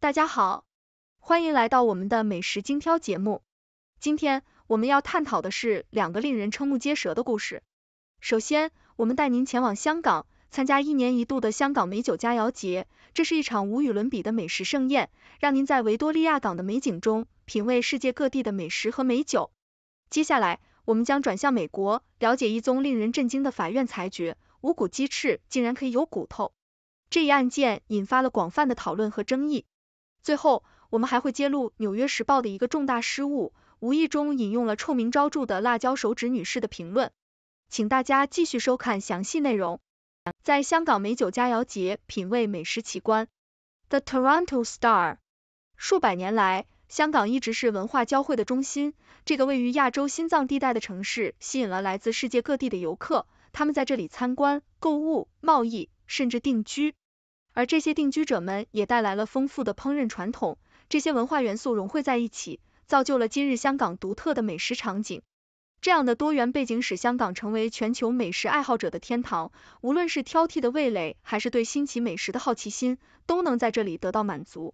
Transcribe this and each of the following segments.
大家好，欢迎来到我们的美食精挑节目。今天我们要探讨的是两个令人瞠目结舌的故事。首先，我们带您前往香港，参加一年一度的香港美酒佳肴节，这是一场无与伦比的美食盛宴，让您在维多利亚港的美景中品味世界各地的美食和美酒。接下来，我们将转向美国，了解一宗令人震惊的法院裁决：无骨鸡翅竟然可以有骨头。这一案件引发了广泛的讨论和争议。最后，我们还会揭露《纽约时报》的一个重大失误，无意中引用了臭名昭著的“辣椒手指女士”的评论，请大家继续收看详细内容。在香港美酒佳肴节，品味美食奇观。The Toronto Star，数百年来，香港一直是文化交汇的中心。这个位于亚洲心脏地带的城市，吸引了来自世界各地的游客，他们在这里参观、购物、贸易，甚至定居。而这些定居者们也带来了丰富的烹饪传统，这些文化元素融汇在一起，造就了今日香港独特的美食场景。这样的多元背景使香港成为全球美食爱好者的天堂，无论是挑剔的味蕾还是对新奇美食的好奇心，都能在这里得到满足。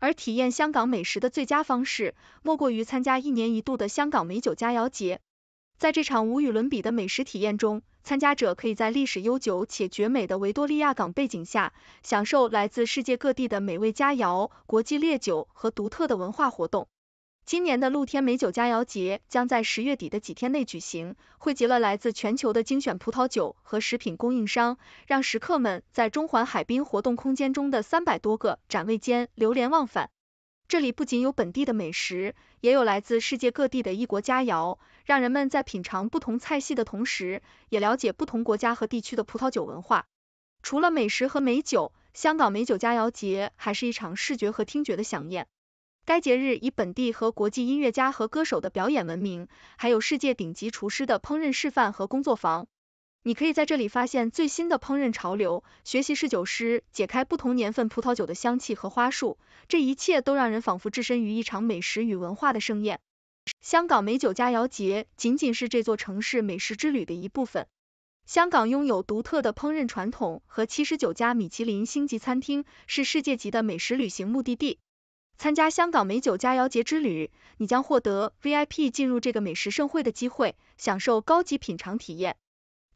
而体验香港美食的最佳方式，莫过于参加一年一度的香港美酒佳肴节。在这场无与伦比的美食体验中，参加者可以在历史悠久且绝美的维多利亚港背景下，享受来自世界各地的美味佳肴、国际烈酒和独特的文化活动。今年的露天美酒佳肴节将在十月底的几天内举行，汇集了来自全球的精选葡萄酒和食品供应商，让食客们在中环海滨活动空间中的三百多个展位间流连忘返。这里不仅有本地的美食，也有来自世界各地的异国佳肴。让人们在品尝不同菜系的同时，也了解不同国家和地区的葡萄酒文化。除了美食和美酒，香港美酒佳肴节还是一场视觉和听觉的飨宴。该节日以本地和国际音乐家和歌手的表演闻名，还有世界顶级厨师的烹饪示范和工作坊。你可以在这里发现最新的烹饪潮流，学习侍酒师解开不同年份葡萄酒的香气和花束，这一切都让人仿佛置身于一场美食与文化的盛宴。香港美酒佳肴节仅仅是这座城市美食之旅的一部分。香港拥有独特的烹饪传统和79家米其林星级餐厅，是世界级的美食旅行目的地。参加香港美酒佳肴节之旅，你将获得 VIP 进入这个美食盛会的机会，享受高级品尝体验。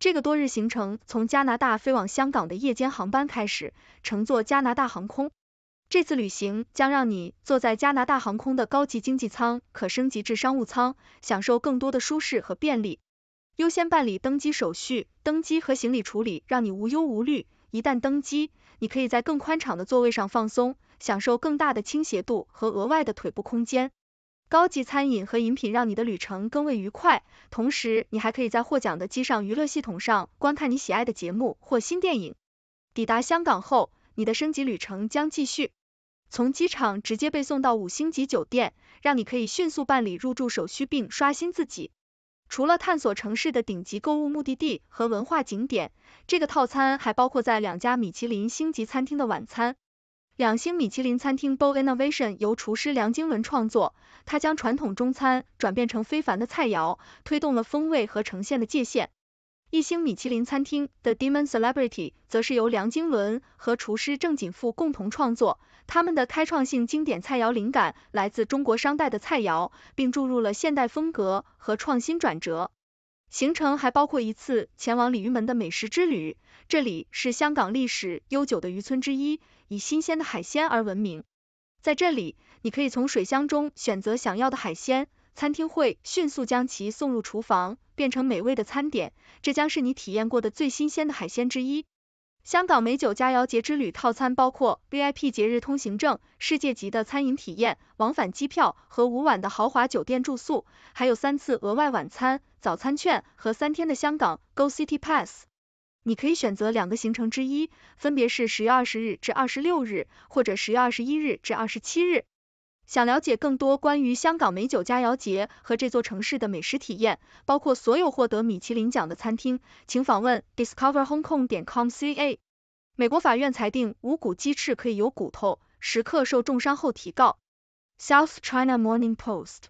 这个多日行程从加拿大飞往香港的夜间航班开始，乘坐加拿大航空。这次旅行将让你坐在加拿大航空的高级经济舱，可升级至商务舱，享受更多的舒适和便利。优先办理登机手续、登机和行李处理，让你无忧无虑。一旦登机，你可以在更宽敞的座位上放松，享受更大的倾斜度和额外的腿部空间。高级餐饮和饮品让你的旅程更为愉快。同时，你还可以在获奖的机上娱乐系统上观看你喜爱的节目或新电影。抵达香港后，你的升级旅程将继续。从机场直接被送到五星级酒店，让你可以迅速办理入住手续并刷新自己。除了探索城市的顶级购物目的地和文化景点，这个套餐还包括在两家米其林星级餐厅的晚餐。两星米其林餐厅 b o a l Innovation 由厨师梁经纶创作，他将传统中餐转变成非凡的菜肴，推动了风味和呈现的界限。一星米其林餐厅 The Demon Celebrity，则是由梁经纶和厨师郑锦富共同创作。他们的开创性经典菜肴灵感来自中国商代的菜肴，并注入了现代风格和创新转折。行程还包括一次前往鲤鱼门的美食之旅，这里是香港历史悠久的渔村之一，以新鲜的海鲜而闻名。在这里，你可以从水箱中选择想要的海鲜。餐厅会迅速将其送入厨房，变成美味的餐点。这将是你体验过的最新鲜的海鲜之一。香港美酒佳肴节之旅套餐包括 VIP 节日通行证、世界级的餐饮体验、往返机票和五晚的豪华酒店住宿，还有三次额外晚餐、早餐券和三天的香港 Go City Pass。你可以选择两个行程之一，分别是十月二十日至二十六日，或者十月二十一日至二十七日。想了解更多关于香港美酒佳肴节和这座城市的美食体验，包括所有获得米其林奖的餐厅，请访问 discoverhongkong.com/ca。美国法院裁定无骨鸡翅可以有骨头。食客受重伤后提告。South China Morning Post。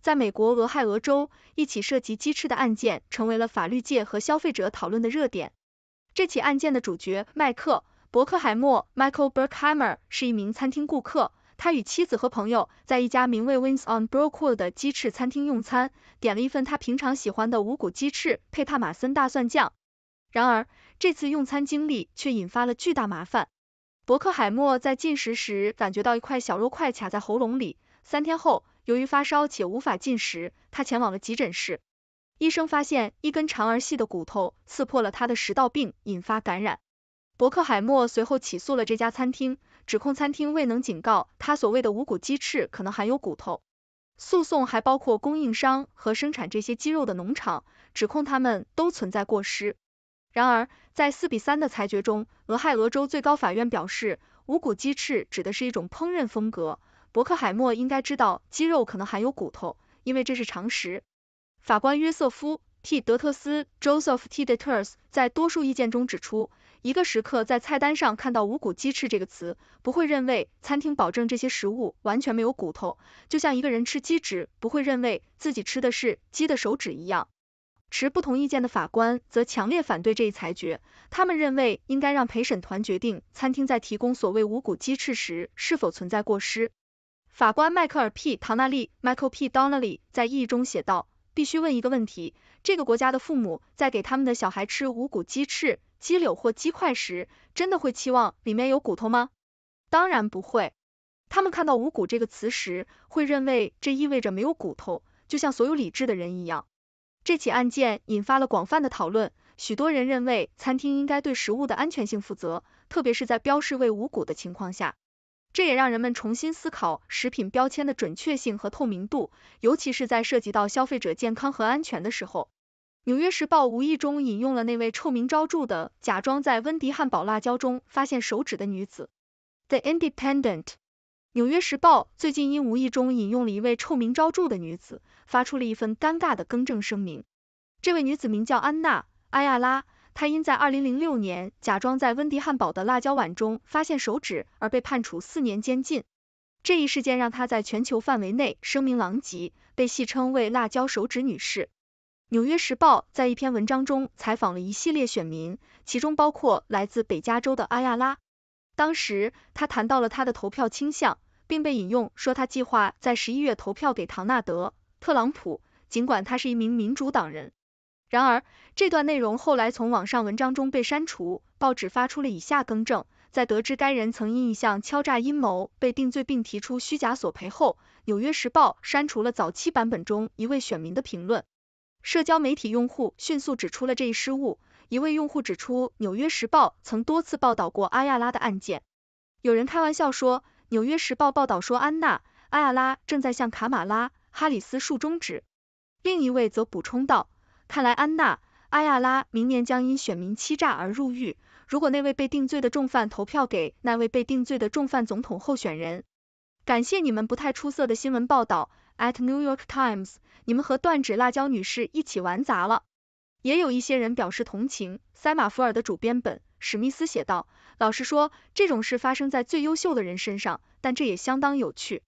在美国俄亥俄州，一起涉及鸡翅的案件成为了法律界和消费者讨论的热点。这起案件的主角迈克·伯克海默 （Michael Berkheimer） 是一名餐厅顾客。他与妻子和朋友在一家名为 Wings on b r o k w o o d 的鸡翅餐厅用餐，点了一份他平常喜欢的五谷鸡翅配帕马森大蒜酱。然而，这次用餐经历却引发了巨大麻烦。伯克海默在进食时感觉到一块小肉块卡在喉咙里，三天后，由于发烧且无法进食，他前往了急诊室。医生发现一根长而细的骨头刺破了他的食道，壁，引发感染。伯克海默随后起诉了这家餐厅。指控餐厅未能警告他所谓的无骨鸡翅可能含有骨头。诉讼还包括供应商和生产这些鸡肉的农场，指控他们都存在过失。然而，在四比三的裁决中，俄亥俄州最高法院表示，无骨鸡翅指的是一种烹饪风格。伯克海默应该知道鸡肉可能含有骨头，因为这是常识。法官约瑟夫 ·T· 德特斯 （Joseph T. Detters） 在多数意见中指出。一个食客在菜单上看到“无骨鸡翅”这个词，不会认为餐厅保证这些食物完全没有骨头，就像一个人吃鸡指不会认为自己吃的是鸡的手指一样。持不同意见的法官则强烈反对这一裁决，他们认为应该让陪审团决定餐厅在提供所谓无骨鸡翅时是否存在过失。法官迈克尔 ·P· 唐纳利 （Michael P. Donnelly） 在异议中写道，必须问一个问题：这个国家的父母在给他们的小孩吃无骨鸡翅？鸡柳或鸡块时，真的会期望里面有骨头吗？当然不会。他们看到无骨这个词时，会认为这意味着没有骨头，就像所有理智的人一样。这起案件引发了广泛的讨论，许多人认为餐厅应该对食物的安全性负责，特别是在标示为无骨的情况下。这也让人们重新思考食品标签的准确性和透明度，尤其是在涉及到消费者健康和安全的时候。《纽约时报》无意中引用了那位臭名昭著的假装在温迪汉堡辣椒中发现手指的女子。The Independent，《纽约时报》最近因无意中引用了一位臭名昭著的女子，发出了一份尴尬的更正声明。这位女子名叫安娜·埃亚拉，她因在二零零六年假装在温迪汉堡的辣椒碗中发现手指而被判处四年监禁。这一事件让她在全球范围内声名狼藉，被戏称为“辣椒手指女士”。《纽约时报》在一篇文章中采访了一系列选民，其中包括来自北加州的阿亚拉。当时，他谈到了他的投票倾向，并被引用说他计划在十一月投票给唐纳德·特朗普，尽管他是一名民主党人。然而，这段内容后来从网上文章中被删除。报纸发出了以下更正：在得知该人曾因一项敲诈阴谋被定罪并提出虚假索赔后，《纽约时报》删除了早期版本中一位选民的评论。社交媒体用户迅速指出了这一失误。一位用户指出，《纽约时报》曾多次报道过阿亚拉的案件。有人开玩笑说，《纽约时报》报道说安娜·阿亚拉正在向卡马拉·哈里斯竖中指。另一位则补充道：“看来安娜·阿亚拉明年将因选民欺诈而入狱，如果那位被定罪的重犯投票给那位被定罪的重犯总统候选人。”感谢你们不太出色的新闻报道。At New York Times，你们和断指辣椒女士一起玩砸了。也有一些人表示同情。塞马福尔的主编本·史密斯写道：“老实说，这种事发生在最优秀的人身上，但这也相当有趣。”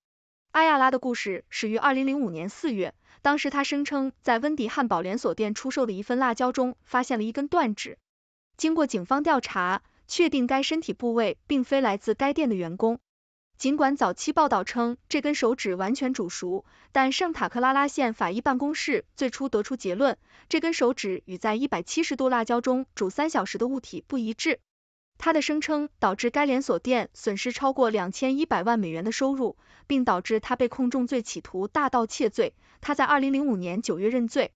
阿亚拉的故事始于2005年4月，当时他声称在温迪汉堡连锁店出售的一份辣椒中发现了一根断指。经过警方调查，确定该身体部位并非来自该店的员工。尽管早期报道称这根手指完全煮熟，但圣塔克拉拉县法医办公室最初得出结论，这根手指与在一百七十度辣椒中煮三小时的物体不一致。他的声称导致该连锁店损失超过两千一百万美元的收入，并导致他被控重罪企图大盗窃罪。他在二零零五年九月认罪。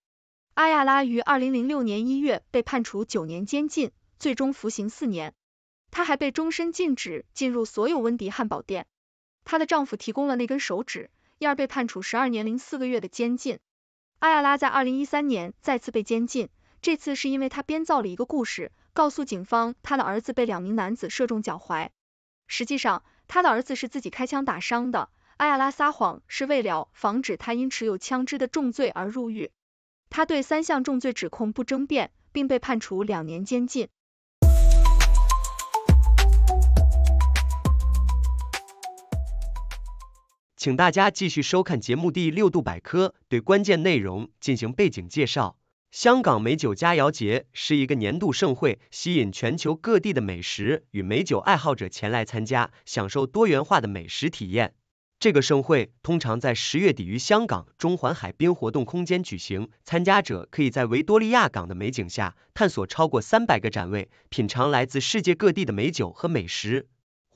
阿亚拉于二零零六年一月被判处九年监禁，最终服刑四年。她还被终身禁止进入所有温迪汉堡店。她的丈夫提供了那根手指，因而被判处十二年零四个月的监禁。阿亚拉在二零一三年再次被监禁，这次是因为她编造了一个故事，告诉警方她的儿子被两名男子射中脚踝。实际上，她的儿子是自己开枪打伤的。阿亚拉撒谎是为了防止他因持有枪支的重罪而入狱。他对三项重罪指控不争辩，并被判处两年监禁。请大家继续收看节目第六度百科，对关键内容进行背景介绍。香港美酒佳肴节是一个年度盛会，吸引全球各地的美食与美酒爱好者前来参加，享受多元化的美食体验。这个盛会通常在十月底于香港中环海滨活动空间举行，参加者可以在维多利亚港的美景下，探索超过三百个展位，品尝来自世界各地的美酒和美食。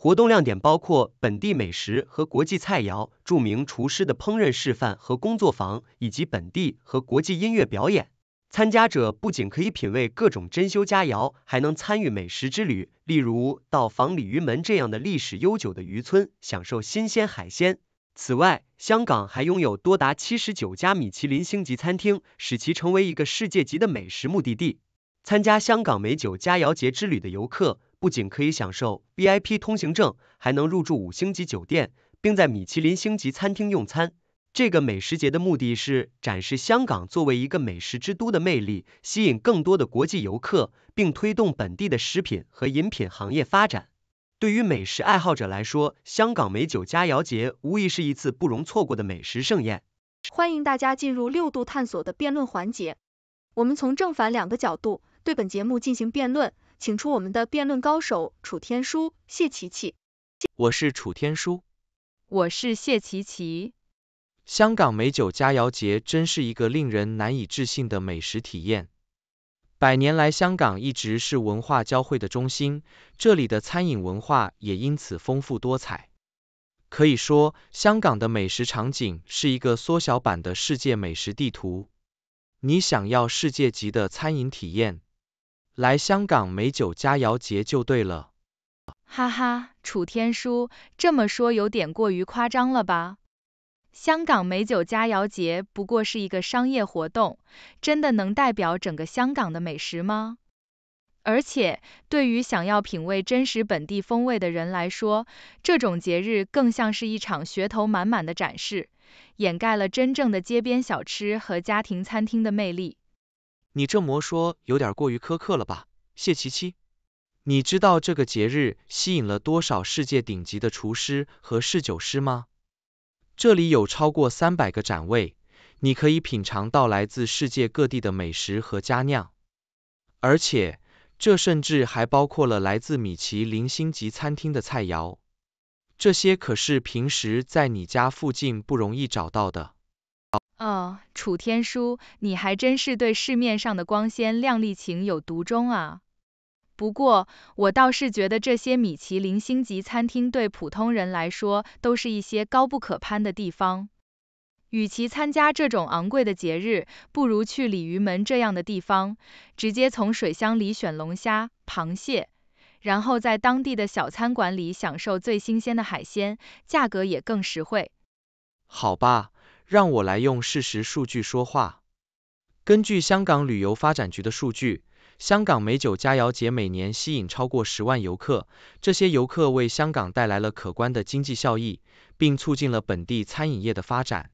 活动亮点包括本地美食和国际菜肴、著名厨师的烹饪示范和工作坊，以及本地和国际音乐表演。参加者不仅可以品味各种珍馐佳肴，还能参与美食之旅，例如到访鲤鱼门这样的历史悠久的渔村，享受新鲜海鲜。此外，香港还拥有多达七十九家米其林星级餐厅，使其成为一个世界级的美食目的地。参加香港美酒佳肴节之旅的游客。不仅可以享受 VIP 通行证，还能入住五星级酒店，并在米其林星级餐厅用餐。这个美食节的目的是展示香港作为一个美食之都的魅力，吸引更多的国际游客，并推动本地的食品和饮品行业发展。对于美食爱好者来说，香港美酒佳肴节无疑是一次不容错过的美食盛宴。欢迎大家进入六度探索的辩论环节，我们从正反两个角度对本节目进行辩论。请出我们的辩论高手楚天舒、谢琪琪。我是楚天舒，我是谢琪琪。香港美酒佳肴节真是一个令人难以置信的美食体验。百年来，香港一直是文化交汇的中心，这里的餐饮文化也因此丰富多彩。可以说，香港的美食场景是一个缩小版的世界美食地图。你想要世界级的餐饮体验？来香港美酒佳肴节就对了。哈哈，楚天舒，这么说有点过于夸张了吧？香港美酒佳肴节不过是一个商业活动，真的能代表整个香港的美食吗？而且，对于想要品味真实本地风味的人来说，这种节日更像是一场噱头满满的展示，掩盖了真正的街边小吃和家庭餐厅的魅力。你这么说有点过于苛刻了吧，谢琪琪。你知道这个节日吸引了多少世界顶级的厨师和侍酒师吗？这里有超过三百个展位，你可以品尝到来自世界各地的美食和佳酿，而且这甚至还包括了来自米其林星级餐厅的菜肴，这些可是平时在你家附近不容易找到的。哦，楚天舒，你还真是对市面上的光鲜亮丽情有独钟啊。不过，我倒是觉得这些米其林星级餐厅对普通人来说，都是一些高不可攀的地方。与其参加这种昂贵的节日，不如去鲤鱼门这样的地方，直接从水箱里选龙虾、螃蟹，然后在当地的小餐馆里享受最新鲜的海鲜，价格也更实惠。好吧。让我来用事实数据说话。根据香港旅游发展局的数据，香港美酒佳肴节每年吸引超过十万游客，这些游客为香港带来了可观的经济效益，并促进了本地餐饮业的发展。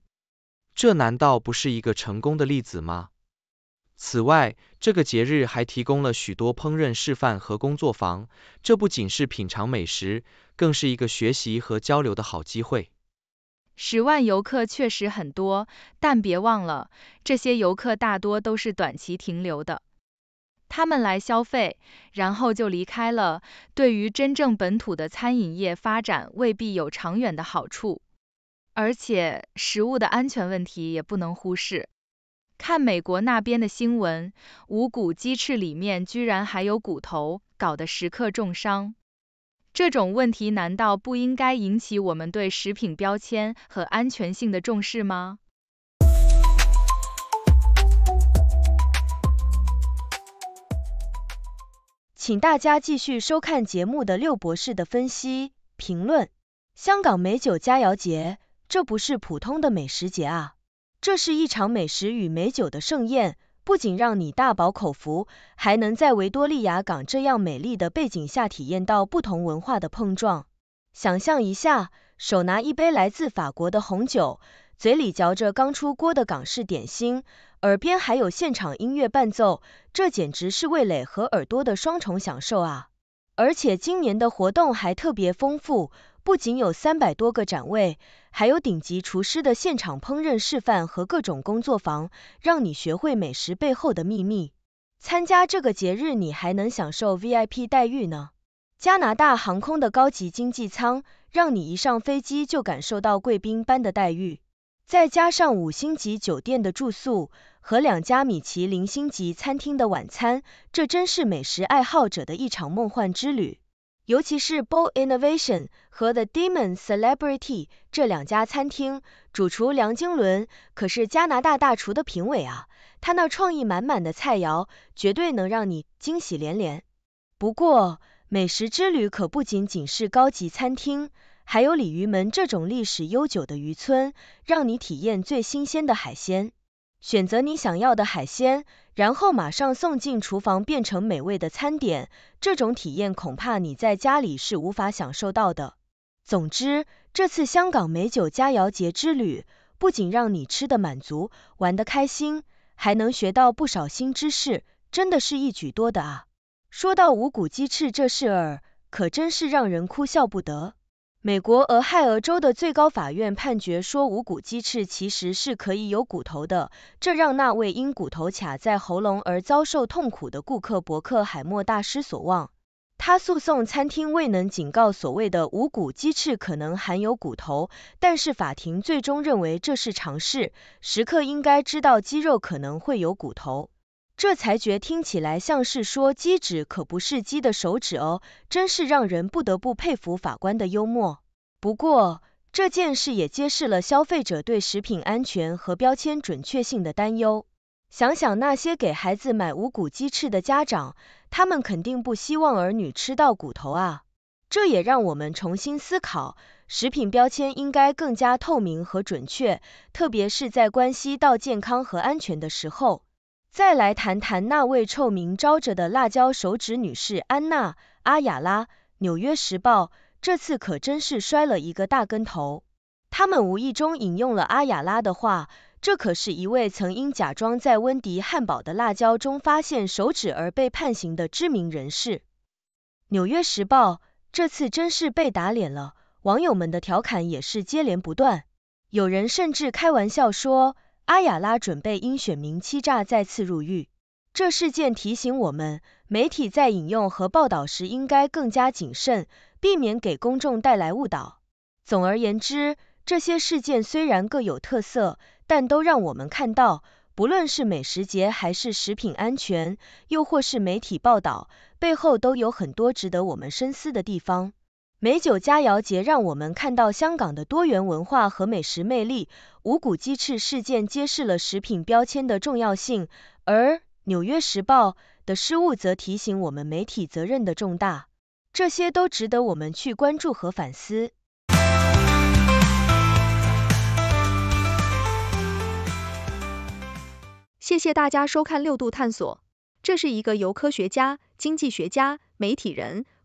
这难道不是一个成功的例子吗？此外，这个节日还提供了许多烹饪示范和工作坊，这不仅是品尝美食，更是一个学习和交流的好机会。十万游客确实很多，但别忘了，这些游客大多都是短期停留的。他们来消费，然后就离开了，对于真正本土的餐饮业发展未必有长远的好处。而且，食物的安全问题也不能忽视。看美国那边的新闻，无骨鸡翅里面居然还有骨头，搞得食客重伤。这种问题难道不应该引起我们对食品标签和安全性的重视吗？请大家继续收看节目的六博士的分析评论。香港美酒佳肴节，这不是普通的美食节啊，这是一场美食与美酒的盛宴。不仅让你大饱口福，还能在维多利亚港这样美丽的背景下体验到不同文化的碰撞。想象一下，手拿一杯来自法国的红酒，嘴里嚼着刚出锅的港式点心，耳边还有现场音乐伴奏，这简直是味蕾和耳朵的双重享受啊！而且今年的活动还特别丰富。不仅有三百多个展位，还有顶级厨师的现场烹饪示范和各种工作坊，让你学会美食背后的秘密。参加这个节日，你还能享受 VIP 待遇呢。加拿大航空的高级经济舱，让你一上飞机就感受到贵宾般的待遇。再加上五星级酒店的住宿和两家米其林星级餐厅的晚餐，这真是美食爱好者的一场梦幻之旅。尤其是 Bowl Innovation 和 The Demon Celebrity 这两家餐厅，主厨梁经纶可是加拿大大厨的评委啊，他那创意满满的菜肴，绝对能让你惊喜连连。不过，美食之旅可不仅仅是高级餐厅，还有鲤鱼门这种历史悠久的渔村，让你体验最新鲜的海鲜。选择你想要的海鲜，然后马上送进厨房变成美味的餐点，这种体验恐怕你在家里是无法享受到的。总之，这次香港美酒佳肴节之旅，不仅让你吃的满足，玩得开心，还能学到不少新知识，真的是一举多得啊！说到无骨鸡翅这事儿，可真是让人哭笑不得。美国俄亥俄州的最高法院判决说，无骨鸡翅其实是可以有骨头的，这让那位因骨头卡在喉咙而遭受痛苦的顾客伯克海默大失所望。他诉讼餐厅未能警告所谓的无骨鸡翅可能含有骨头，但是法庭最终认为这是常事，食客应该知道鸡肉可能会有骨头。这裁决听起来像是说鸡指可不是鸡的手指哦，真是让人不得不佩服法官的幽默。不过这件事也揭示了消费者对食品安全和标签准确性的担忧。想想那些给孩子买无骨鸡翅的家长，他们肯定不希望儿女吃到骨头啊。这也让我们重新思考，食品标签应该更加透明和准确，特别是在关系到健康和安全的时候。再来谈谈那位臭名昭著的辣椒手指女士安娜·阿雅拉，《纽约时报》这次可真是摔了一个大跟头。他们无意中引用了阿雅拉的话，这可是一位曾因假装在温迪汉堡的辣椒中发现手指而被判刑的知名人士。《纽约时报》这次真是被打脸了，网友们的调侃也是接连不断。有人甚至开玩笑说。阿雅拉准备因选民欺诈再次入狱，这事件提醒我们，媒体在引用和报道时应该更加谨慎，避免给公众带来误导。总而言之，这些事件虽然各有特色，但都让我们看到，不论是美食节还是食品安全，又或是媒体报道，背后都有很多值得我们深思的地方。美酒佳肴节让我们看到香港的多元文化和美食魅力；五谷鸡翅事件揭示了食品标签的重要性，而《纽约时报》的失误则提醒我们媒体责任的重大。这些都值得我们去关注和反思。谢谢大家收看《六度探索》，这是一个由科学家、经济学家、媒体人。